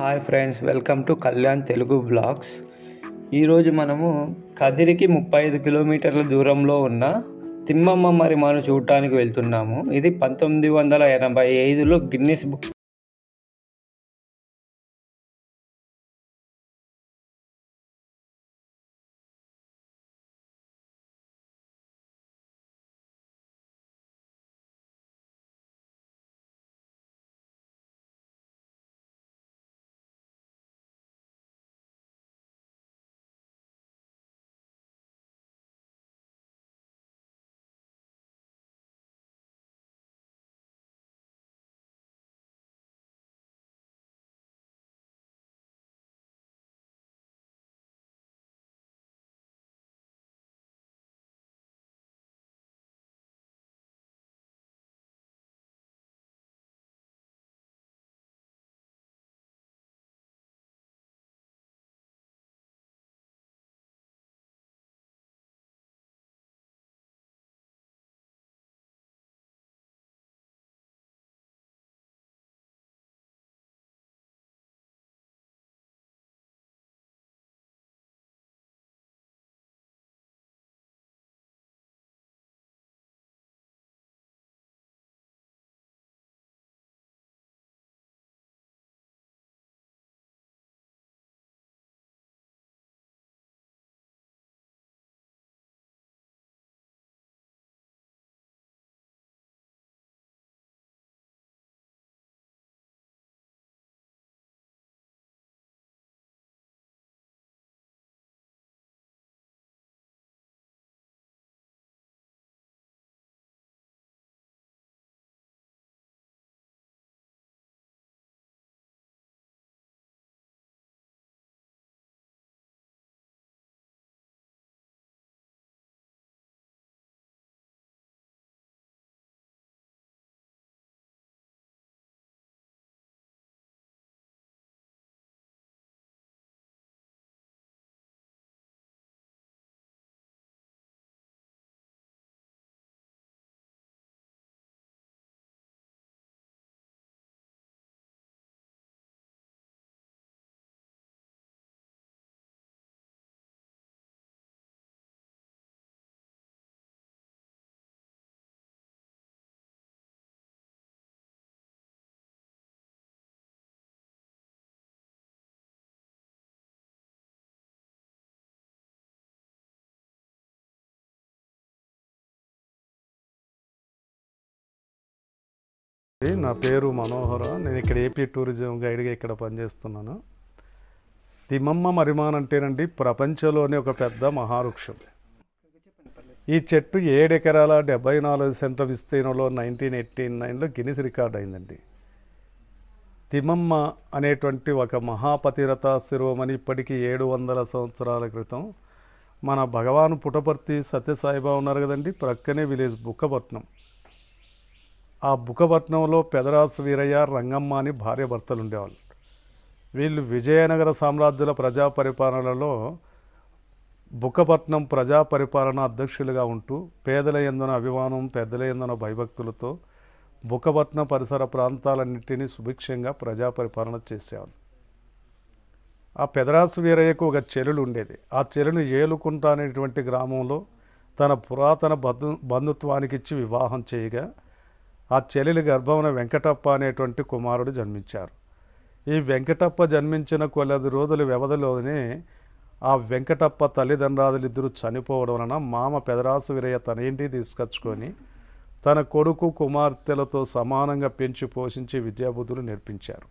hi friends welcome to Kalyan Telugu blogs ఈరోజు మనము కదిరికి ముప్పై ఐదు కిలోమీటర్ల దూరంలో ఉన్న తిమ్మమ్మ మరి మనం చూడటానికి వెళ్తున్నాము ఇది పంతొమ్మిది వందల ఎనభై ఐదులో గిన్నిస్ బుక్ నా పేరు మనోహర నేను ఇక్కడ ఏపీ టూరిజం గైడ్గా ఇక్కడ పనిచేస్తున్నాను తిమ్మమ్మ మరిమాన్ అంటేనండి ప్రపంచంలోనే ఒక పెద్ద మహావృక్షం ఈ చెట్టు ఏడెకరాల డెబ్బై నాలుగు సెంత విస్తీర్ణంలో నైన్టీన్ ఎయిటీ నైన్లో గినిస్ రికార్డ్ అయిందండి తిమ్మమ్మ అనేటువంటి ఒక మహాపతిరత శిరోమణి ఇప్పటికీ ఏడు వందల సంవత్సరాల క్రితం మన భగవాన్ పుటపర్తి సత్యసాయిబాబు ఉన్నారు కదండి ప్రక్కనే విలేజ్ బుక్కపట్నం ఆ బుకపట్నంలో పెదరాసు వీరయ్య రంగమ్మ అని భార్య భర్తలు ఉండేవాళ్ళు వీళ్ళు విజయనగర సామ్రాజ్యుల ప్రజా పరిపాలనలో బుకపట్నం ప్రజా పరిపాలన అధ్యక్షులుగా ఉంటూ పేదల ఎందున అభిమానం పెద్దల ఎందున భయభక్తులతో బుకపట్నం పరిసర ప్రాంతాలన్నింటినీ సుభిక్షంగా ప్రజా పరిపాలన చేసేవాళ్ళు ఆ పెదరాసు వీరయ్యకు ఒక చెరులు ఉండేది ఆ చెలును ఏలుకుంట అనేటువంటి గ్రామంలో తన పురాతన బంధు బంధుత్వానికిచ్చి వివాహం చేయగా ఆ చెల్లెలి గర్భమున వెంకటప్ప అనేటువంటి కుమారుడు జన్మించారు ఈ వెంకటప్ప జన్మించిన కొలది రోజుల వ్యవధిలోనే ఆ వెంకటప్ప తల్లిదండ్రులు ఇద్దరు చనిపోవడం వలన మామ పెదరాసు వీరయ్య తన ఇంటికి తీసుకొచ్చుకొని తన కొడుకు కుమార్తెలతో సమానంగా పెంచి పోషించి విద్యాబుద్ధులు నేర్పించారు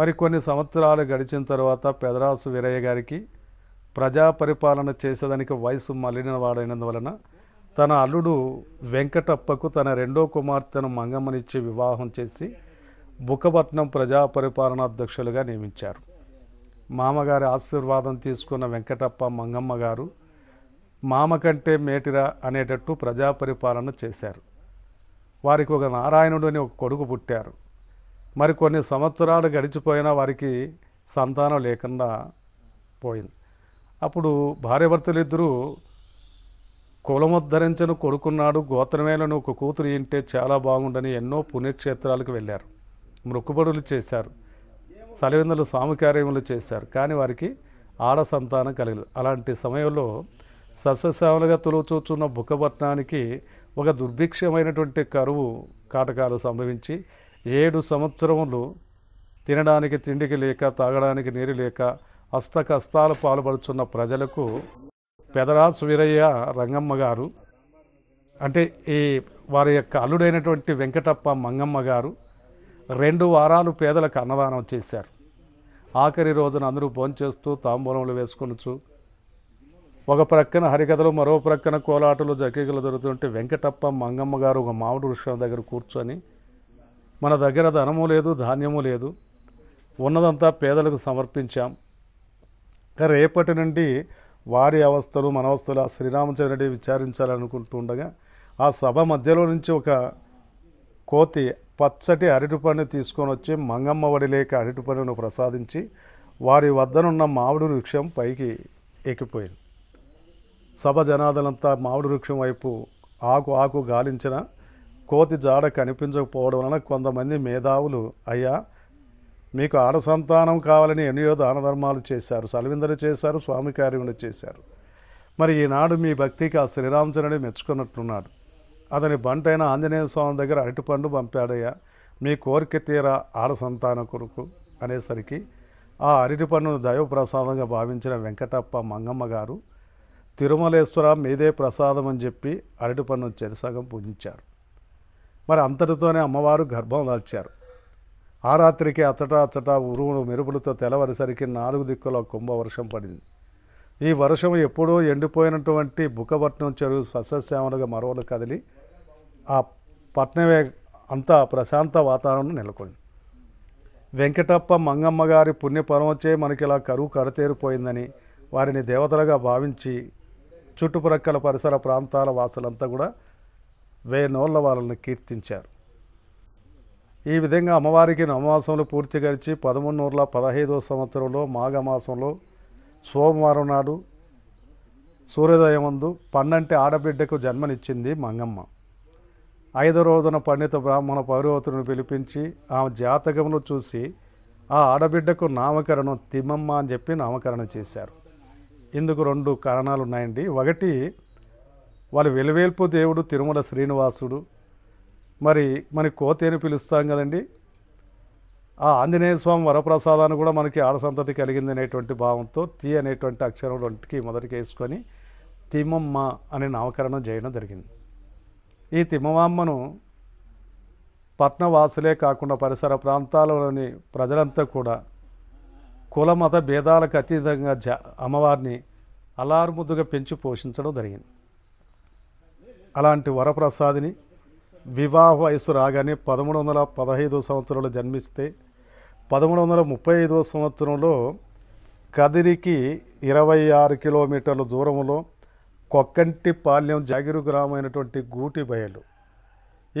మరి కొన్ని సంవత్సరాలు గడిచిన తర్వాత పెదరాసు వీరయ్య గారికి ప్రజా పరిపాలన చేసేదానికి వయసు మళ్ళిన వాడైనందువలన తన అల్లుడు వెంకటప్పకు తన రెండో కుమార్తెను మంగమ్మనిచ్చి వివాహం చేసి బుకపట్నం పరిపాలనాధ్యక్షులుగా నియమించారు మామగారి ఆశీర్వాదం తీసుకున్న వెంకటప్ప మంగమ్మ గారు మామ కంటే మేటిరా అనేటట్టు ప్రజాపరిపాలన చేశారు వారికి ఒక నారాయణుడు అని ఒక కొడుకు పుట్టారు మరి కొన్ని సంవత్సరాలు గడిచిపోయినా వారికి సంతానం లేకుండా పోయింది అప్పుడు భార్యభర్తలిద్దరూ కులముద్ధరించను కొడుకున్నాడు గోత్రమేలను ఒక కూతురు ఇంటే చాలా బాగుండని ఎన్నో పుణ్యక్షేత్రాలకు వెళ్ళారు మృక్కుబడులు చేశారు సలివిందలు స్వామి కార్యములు చేశారు కానీ వారికి ఆడ సంతానం కలిగదు అలాంటి సమయంలో సస్యశ్యామలుగా తొలుచూచున్న బుక్కపట్నానికి ఒక దుర్భిక్షమైనటువంటి కరువు కాటకాలు సంభవించి ఏడు సంవత్సరములు తినడానికి తిండికి లేక తాగడానికి నీరు లేక అస్తకస్తాలు పాల్పడుచున్న ప్రజలకు పెదరాజ్ వీరయ్య రంగమ్మ గారు అంటే ఈ వారి యొక్క అల్లుడైనటువంటి వెంకటప్ప మంగమ్మ గారు రెండు వారాలు పేదలకు అన్నదానం చేశారు ఆఖరి రోజున అందరూ భోంచేస్తూ తాంబూలములు వేసుకొనొచ్చు ఒక ప్రక్కన హరికథలు మరో ప్రక్కన కోలాటలు జకీకలు దొరుకుతుంటే వెంకటప్ప మంగమ్మ గారు ఒక మామిడి వృక్షం దగ్గర కూర్చొని మన దగ్గర ధనము లేదు ధాన్యము లేదు ఉన్నదంతా పేదలకు సమర్పించాం రేపటి నుండి వారి అవస్థలు మనవస్థలు ఆ శ్రీరామచంద్రుడి విచారించాలనుకుంటుండగా ఆ సభ మధ్యలో నుంచి ఒక కోతి పచ్చటి అరటి పండు తీసుకొని వచ్చి మంగమ్మ వడి అరటి పండును ప్రసాదించి వారి వద్దనున్న మామిడి వృక్షం పైకి ఎక్కిపోయింది సభ జనాదలంతా మామిడి వృక్షం వైపు ఆకు ఆకు గాలించిన కోతి జాడ కనిపించకపోవడం వలన కొంతమంది మేధావులు అయ్యా మీకు ఆడ సంతానం కావాలని ఎన్నో ధర్మాలు చేశారు సలవిందలు చేశారు స్వామి కార్యములు చేశారు మరి ఈనాడు మీ భక్తి కా శ్రీరామచరణి మెచ్చుకున్నట్టున్నాడు అతని బంటైన ఆంజనేయ స్వామి దగ్గర అరటిపండు పంపాడయ్యా మీ కోరిక తీరా ఆడ సంతానం కొరకు అనేసరికి ఆ అరటిపండును దైవ ప్రసాదంగా భావించిన వెంకటప్ప మంగమ్మ గారు తిరుమలేశ్వర మీదే ప్రసాదం అని చెప్పి అరటిపండును చెరసగం పూజించారు మరి అంతటితోనే అమ్మవారు గర్భం దాల్చారు ఆ రాత్రికి అచ్చట అచ్చట ఉరువులు మెరుపులతో తెలవరిసరికి నాలుగు దిక్కుల కుంభ వర్షం పడింది ఈ వర్షం ఎప్పుడూ ఎండిపోయినటువంటి బుకపట్నం చెరువు సస్యశ్యామలుగా మరవలు కదిలి ఆ పట్నమే అంతా ప్రశాంత వాతావరణం నెలకొంది వెంకటప్ప మంగమ్మ గారి పుణ్యపరమచే మనకి ఇలా కరువు కడతేరిపోయిందని వారిని దేవతలుగా భావించి చుట్టుప్రక్కల పరిసర ప్రాంతాల వాసులంతా కూడా వేనోళ్ళ వాళ్ళని కీర్తించారు ఈ విధంగా అమ్మవారికి అమావాసంలో పూర్తి గడిచి పదమూడు వందల పదహైదవ సంవత్సరంలో మాఘమాసంలో సోమవారం నాడు సూర్యోదయం ముందు పన్నంటి ఆడబిడ్డకు జన్మనిచ్చింది మంగమ్మ ఐదో రోజున పండిత బ్రాహ్మణ పౌరవతులను పిలిపించి ఆ జాతకమును చూసి ఆ ఆడబిడ్డకు నామకరణం తిమ్మమ్మ అని చెప్పి నామకరణం చేశారు ఇందుకు రెండు కారణాలు ఉన్నాయండి ఒకటి వాళ్ళు వెలువేల్పు దేవుడు తిరుమల శ్రీనివాసుడు మరి మరి కోతేని పిలుస్తాం కదండి ఆ ఆంజనేయ స్వామి వరప్రసాదాన్ని కూడా మనకి ఆడసంతతి కలిగింది అనేటువంటి భావంతో తీ అనేటువంటి అక్షరం రెంటికి మొదటికి వేసుకొని తిమ్మమ్మ అనే నామకరణం చేయడం జరిగింది ఈ తిమ్మమ్మను పట్నవాసులే కాకుండా పరిసర ప్రాంతాలలోని ప్రజలంతా కూడా కుల మత భేదాలకు అతీతంగా జా అమ్మవారిని అలారుముద్దుగా పెంచి పోషించడం జరిగింది అలాంటి వరప్రసాదిని వివాహ వయసు రాగానే పదమూడు వందల పదహైదో సంవత్సరంలో జన్మిస్తే పదమూడు వందల ముప్పై ఐదో సంవత్సరంలో కదిరికి ఇరవై ఆరు కిలోమీటర్ల దూరంలో కొక్కంటి పాళ్యం జాగిరు గ్రామైనటువంటి గూటి బయలు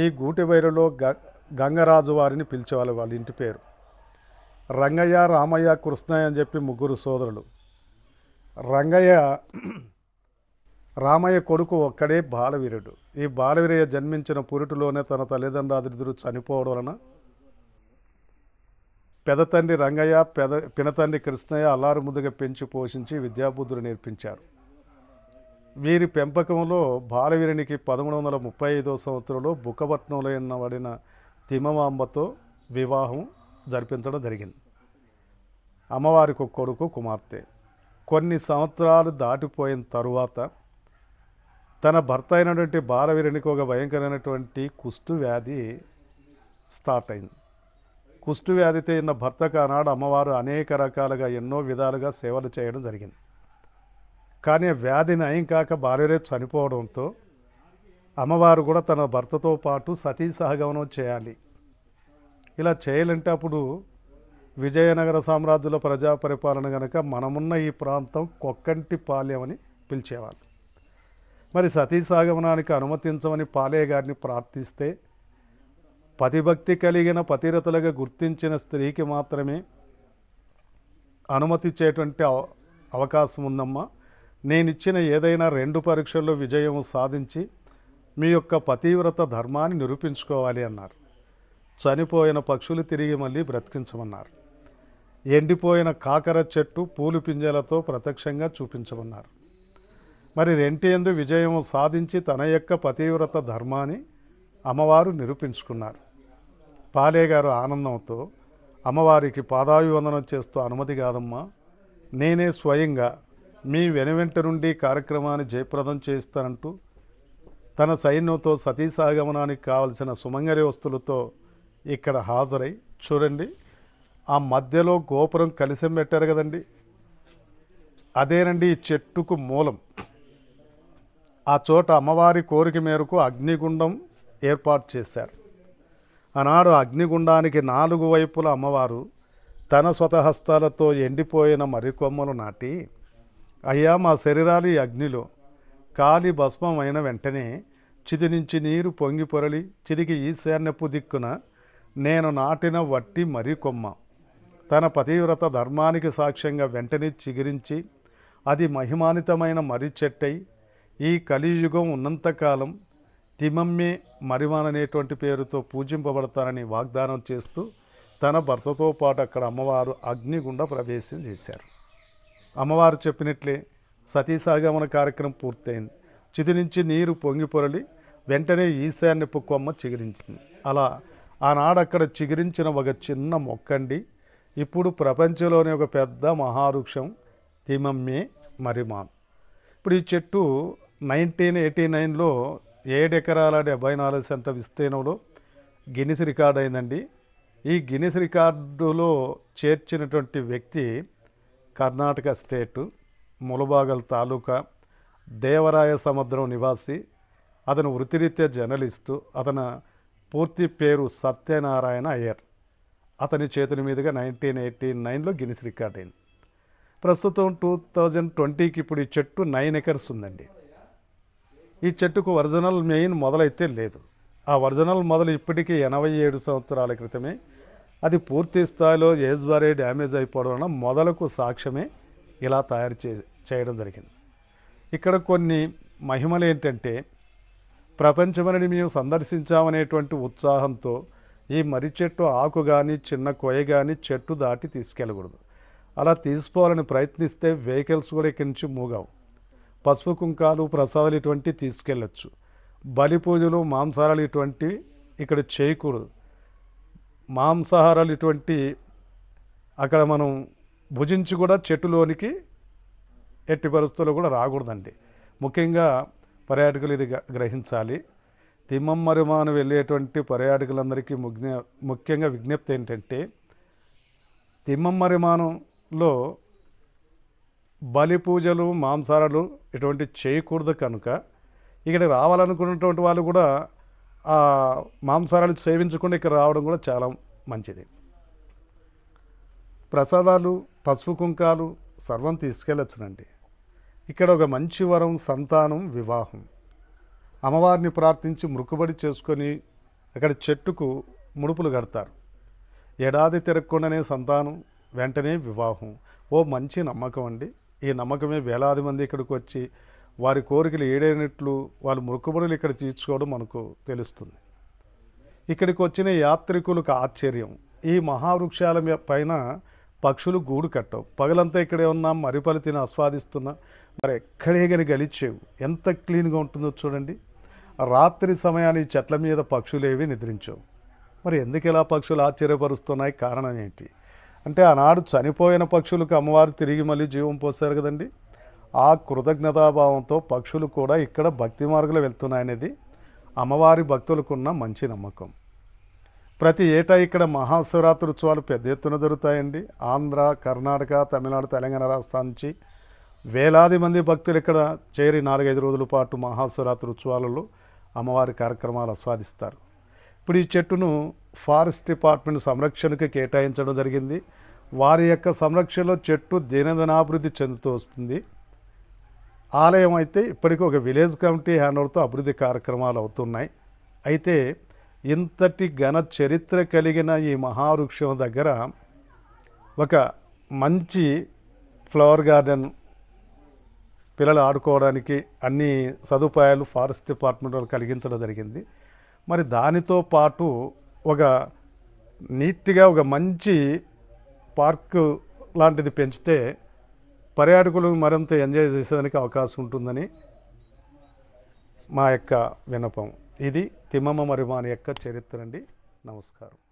ఈ గూటి బయలులో గ గంగరాజు వారిని పిలిచేవాళ్ళు వాళ్ళ ఇంటి పేరు రంగయ్య రామయ్య కృష్ణయ్య అని చెప్పి ముగ్గురు సోదరులు రంగయ్య రామయ్య కొడుకు ఒక్కడే బాలవీరుడు ఈ బాలవీరయ్య జన్మించిన పురిటిలోనే తన తల్లిదండ్రులు చనిపోవడం వలన పెదతండ్రి రంగయ్య పెద పినతండ్రి కృష్ణయ్య అల్లారు ముందుగా పెంచి పోషించి విద్యాబుద్ధులు నేర్పించారు వీరి పెంపకంలో బాలవీరునికి పదమూడు వందల ముప్పై ఐదో సంవత్సరంలో బుక్కపట్నంలో ఎన్నబడిన తిమవాంబతో వివాహం జరిపించడం జరిగింది అమ్మవారికి కొడుకు కుమార్తె కొన్ని సంవత్సరాలు దాటిపోయిన తరువాత తన భర్త అయినటువంటి బాలవీరునికి ఒక భయంకరమైనటువంటి కుష్టు వ్యాధి స్టార్ట్ అయింది కుష్టు వ్యాధితో ఉన్న భర్తకు ఆనాడు అమ్మవారు అనేక రకాలుగా ఎన్నో విధాలుగా సేవలు చేయడం జరిగింది కానీ వ్యాధి నయం కాక బాలవీరే చనిపోవడంతో అమ్మవారు కూడా తన భర్తతో పాటు సతీ సహగమనం చేయాలి ఇలా చేయాలంటే అప్పుడు విజయనగర సామ్రాజ్యుల ప్రజా పరిపాలన కనుక మనమున్న ఈ ప్రాంతం కొక్కంటి పాలెం అని పిలిచేవాళ్ళు మరి సతీసాగమనానికి అనుమతించమని పాలే గారిని ప్రార్థిస్తే పతిభక్తి కలిగిన పతిరతలుగా గుర్తించిన స్త్రీకి మాత్రమే అనుమతిచ్చేటువంటి అవకాశం ఉందమ్మా నేను ఇచ్చిన ఏదైనా రెండు పరీక్షల్లో విజయం సాధించి మీ యొక్క పతివ్రత ధర్మాన్ని నిరూపించుకోవాలి అన్నారు చనిపోయిన పక్షులు తిరిగి మళ్ళీ బ్రతికించమన్నారు ఎండిపోయిన కాకర చెట్టు పూలు పింజలతో ప్రత్యక్షంగా చూపించమన్నారు మరి ఎందు విజయం సాధించి తన యొక్క పతివ్రత ధర్మాన్ని అమ్మవారు నిరూపించుకున్నారు పాలే గారు ఆనందంతో అమ్మవారికి పాదాభివందనం చేస్తూ అనుమతి కాదమ్మా నేనే స్వయంగా మీ వెనువెంట నుండి కార్యక్రమాన్ని జయప్రదం చేస్తానంటూ తన సైన్యంతో సతీసాగమనానికి కావలసిన సుమంగరి వస్తువులతో ఇక్కడ హాజరై చూడండి ఆ మధ్యలో గోపురం కలిసి పెట్టారు కదండి అదేనండి ఈ చెట్టుకు మూలం ఆ చోట అమ్మవారి కోరిక మేరకు అగ్నిగుండం ఏర్పాటు చేశారు ఆనాడు అగ్నిగుండానికి నాలుగు వైపుల అమ్మవారు తన స్వతహస్తాలతో ఎండిపోయిన మరికొమ్మలు నాటి అయ్యా మా శరీరాలు ఈ అగ్నిలో కాలి భస్మమైన వెంటనే చిది నుంచి నీరు పొంగి పొరలి చిదికి ఈశాన్యపు దిక్కున నేను నాటిన వట్టి మరి కొమ్మ తన పతివ్రత ధర్మానికి సాక్ష్యంగా వెంటనే చిగిరించి అది మహిమానితమైన మర్రి చెట్టై ఈ కలియుగం ఉన్నంతకాలం తిమమ్మే మరివాన్ అనేటువంటి పేరుతో పూజింపబడతానని వాగ్దానం చేస్తూ తన భర్తతో పాటు అక్కడ అమ్మవారు అగ్నిగుండ ప్రవేశం చేశారు అమ్మవారు చెప్పినట్లే సతీసాగమన కార్యక్రమం పూర్తయింది చితి నుంచి నీరు పొంగి పొరలి వెంటనే ఈశాన్యపు కొమ్మ చిగురించింది అలా ఆనాడు అక్కడ చిగురించిన ఒక చిన్న మొక్కండి ఇప్పుడు ప్రపంచంలోని ఒక పెద్ద మహావృక్షం తిమమ్మే మరిమాన్ ఇప్పుడు ఈ చెట్టు నైన్టీన్ ఎయిటీ నైన్లో ఏడు ఎకరాల డెబ్బై నాలుగు సెంట విస్తీర్ణంలో గిన్నెస్ రికార్డు అయిందండి ఈ గిన్నెస్ రికార్డులో చేర్చినటువంటి వ్యక్తి కర్ణాటక స్టేటు ములబాగల్ తాలూకా దేవరాయ సముద్రం నివాసి అతను వృత్తిరీత్యా జర్నలిస్టు అతను పూర్తి పేరు సత్యనారాయణ అయ్యర్ అతని చేతుల మీదుగా నైన్టీన్ ఎయిటీ నైన్లో గిన్నెస్ రికార్డ్ అయింది ప్రస్తుతం టూ థౌజండ్ ట్వంటీకి ఇప్పుడు ఈ చెట్టు నైన్ ఎకర్స్ ఉందండి ఈ చెట్టుకు ఒరిజినల్ మెయిన్ మొదలైతే లేదు ఆ ఒరిజినల్ మొదలు ఇప్పటికీ ఎనభై ఏడు సంవత్సరాల క్రితమే అది పూర్తి స్థాయిలో ఏజ్వారే డ్యామేజ్ అయిపోవడం వలన మొదలకు సాక్ష్యమే ఇలా తయారు చే చేయడం జరిగింది ఇక్కడ కొన్ని మహిమలు ఏంటంటే ప్రపంచమని మేము సందర్శించామనేటువంటి ఉత్సాహంతో ఈ మర్రి చెట్టు ఆకు కానీ చిన్న కొయ్య కానీ చెట్టు దాటి తీసుకెళ్ళకూడదు అలా తీసుకోవాలని ప్రయత్నిస్తే వెహికల్స్ కూడా ఇక్కడి నుంచి మూగావు పసుపు కుంకాలు ప్రసాదాలు ఇటువంటివి తీసుకెళ్ళచ్చు బలి పూజలు మాంసాహారాలు ఇటువంటివి ఇక్కడ చేయకూడదు మాంసాహారాలు ఇటువంటి అక్కడ మనం భుజించి కూడా చెట్టులోనికి ఎట్టి పరిస్థితుల్లో కూడా రాకూడదండి ముఖ్యంగా పర్యాటకులు ఇది గ్రహించాలి తిమ్మమ్మరిమాను వెళ్ళేటువంటి పర్యాటకులందరికీ ముఖ్యంగా విజ్ఞప్తి ఏంటంటే తిమ్మం మరిమానం లో బలి పూజలు మాంసారాలు ఇటువంటి చేయకూడదు కనుక ఇక్కడ రావాలనుకున్నటువంటి వాళ్ళు కూడా ఆ మాంసారాలు సేవించకుండా ఇక్కడ రావడం కూడా చాలా మంచిది ప్రసాదాలు పసుపు కుంకాలు సర్వం తీసుకెళ్ళొచ్చునండి ఇక్కడ ఒక మంచి వరం సంతానం వివాహం అమ్మవారిని ప్రార్థించి మృక్కుబడి చేసుకొని అక్కడ చెట్టుకు ముడుపులు కడతారు ఏడాది తిరగకుండానే సంతానం వెంటనే వివాహం ఓ మంచి నమ్మకం అండి ఈ నమ్మకమే వేలాది మంది ఇక్కడికి వచ్చి వారి కోరికలు ఏడైనట్లు వాళ్ళు మొక్కుబడులు ఇక్కడ తీర్చుకోవడం మనకు తెలుస్తుంది ఇక్కడికి వచ్చిన యాత్రికులకు ఆశ్చర్యం ఈ మహావృక్షాల పైన పక్షులు గూడు కట్టవు పగలంతా ఇక్కడే ఉన్నా తిని ఆస్వాదిస్తున్నా మరి ఎక్కడే కానీ గలిచేవు ఎంత క్లీన్గా ఉంటుందో చూడండి రాత్రి సమయాన్ని చెట్ల మీద పక్షులేవి నిద్రించవు మరి ఎందుకు ఇలా పక్షులు ఆశ్చర్యపరుస్తున్నాయి కారణం ఏంటి అంటే ఆనాడు చనిపోయిన పక్షులకు అమ్మవారు తిరిగి మళ్ళీ జీవం పోస్తారు కదండి ఆ కృతజ్ఞతాభావంతో పక్షులు కూడా ఇక్కడ భక్తి మార్గంలో వెళ్తున్నాయనేది అమ్మవారి భక్తులకున్న మంచి నమ్మకం ప్రతి ఏటా ఇక్కడ మహాశివరాత్రి ఉత్సవాలు పెద్ద ఎత్తున దొరుకుతాయండి ఆంధ్ర కర్ణాటక తమిళనాడు తెలంగాణ రాష్ట్రాల నుంచి వేలాది మంది భక్తులు ఇక్కడ చేరి నాలుగైదు రోజుల పాటు మహాశివరాత్రి ఉత్సవాలలో అమ్మవారి కార్యక్రమాలు ఆస్వాదిస్తారు ఇప్పుడు ఈ చెట్టును ఫారెస్ట్ డిపార్ట్మెంట్ సంరక్షణకు కేటాయించడం జరిగింది వారి యొక్క సంరక్షణలో చెట్టు దినదినాభివృద్ధి చెందుతూ వస్తుంది ఆలయం అయితే ఇప్పటికీ ఒక విలేజ్ కమిటీ హ్యాండ్ఓవర్తో అభివృద్ధి కార్యక్రమాలు అవుతున్నాయి అయితే ఇంతటి ఘన చరిత్ర కలిగిన ఈ మహావృక్షం దగ్గర ఒక మంచి ఫ్లవర్ గార్డెన్ పిల్లలు ఆడుకోవడానికి అన్ని సదుపాయాలు ఫారెస్ట్ డిపార్ట్మెంట్ వాళ్ళు కలిగించడం జరిగింది మరి దానితో పాటు ఒక నీట్గా ఒక మంచి పార్క్ లాంటిది పెంచితే పర్యాటకులు మరింత ఎంజాయ్ చేసేదానికి అవకాశం ఉంటుందని మా యొక్క వినపం ఇది తిమ్మమ్మ మరిమాని యొక్క చరిత్ర అండి నమస్కారం